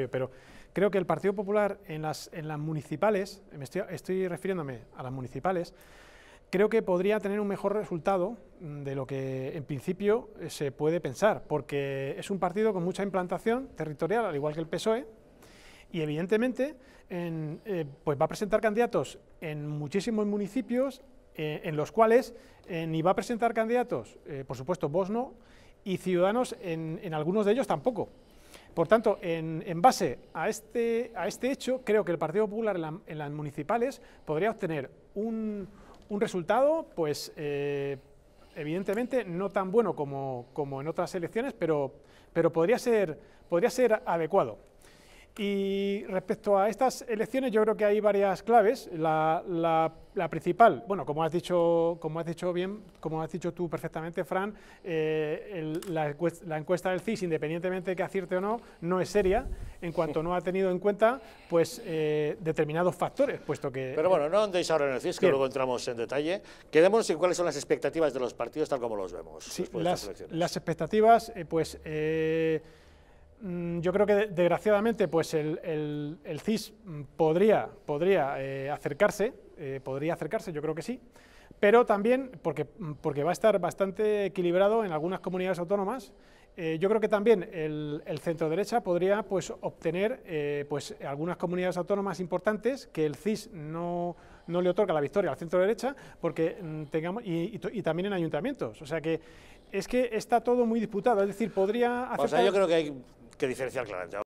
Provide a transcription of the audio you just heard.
Eh, pero creo que el Partido Popular en las, municipales, estoy, refiriéndome a las municipales, creo que podría tener un mejor resultado mm, de lo que en principio eh, se puede pensar, porque es un partido con mucha implantación territorial, al igual que el PSOE, y evidentemente eh, pues va a presentar candidatos en muchísimos municipios en los cuales ni va a presentar candidatos, por supuesto, Vos no, y Ciudadanos en algunos de ellos tampoco. Por tanto, en, base a este, a este hecho, creo que el Partido Popular en, las municipales podría obtener un, resultado, pues eh, evidentemente no tan bueno como, en otras elecciones, pero, pero podría, ser, podría ser adecuado. Y respecto a estas elecciones, yo creo que hay varias claves. La, principal, bueno, como has dicho, como has dicho bien, como has dicho tú perfectamente, Fran, eh, la, encuesta, del CIS, independientemente de que acierte o no, no es seria en cuanto no ha tenido en cuenta, pues, eh, determinados factores, puesto que. Pero bueno, no andéis ahora en el CIS, que luego entramos en detalle. Quedémonos en cuáles son las expectativas de los partidos tal como los vemos. Sí, las, expectativas, eh, pues Mm, yo creo que desgraciadamente pues el, el, CIS podría, podría eh, acercarse, eh, podría acercarse, yo creo que sí, pero también porque, porque va a estar bastante equilibrado en algunas comunidades autónomas. Eh, yo creo que también el, el centro derecha podría pues, obtener pues, algunas comunidades autónomas importantes que el CIS no, no le otorga la victoria al centro derecha porque mm, tengamos y, también en ayuntamientos. O sea que es que está todo muy disputado, es decir, podría hacer que diferencia, claramente.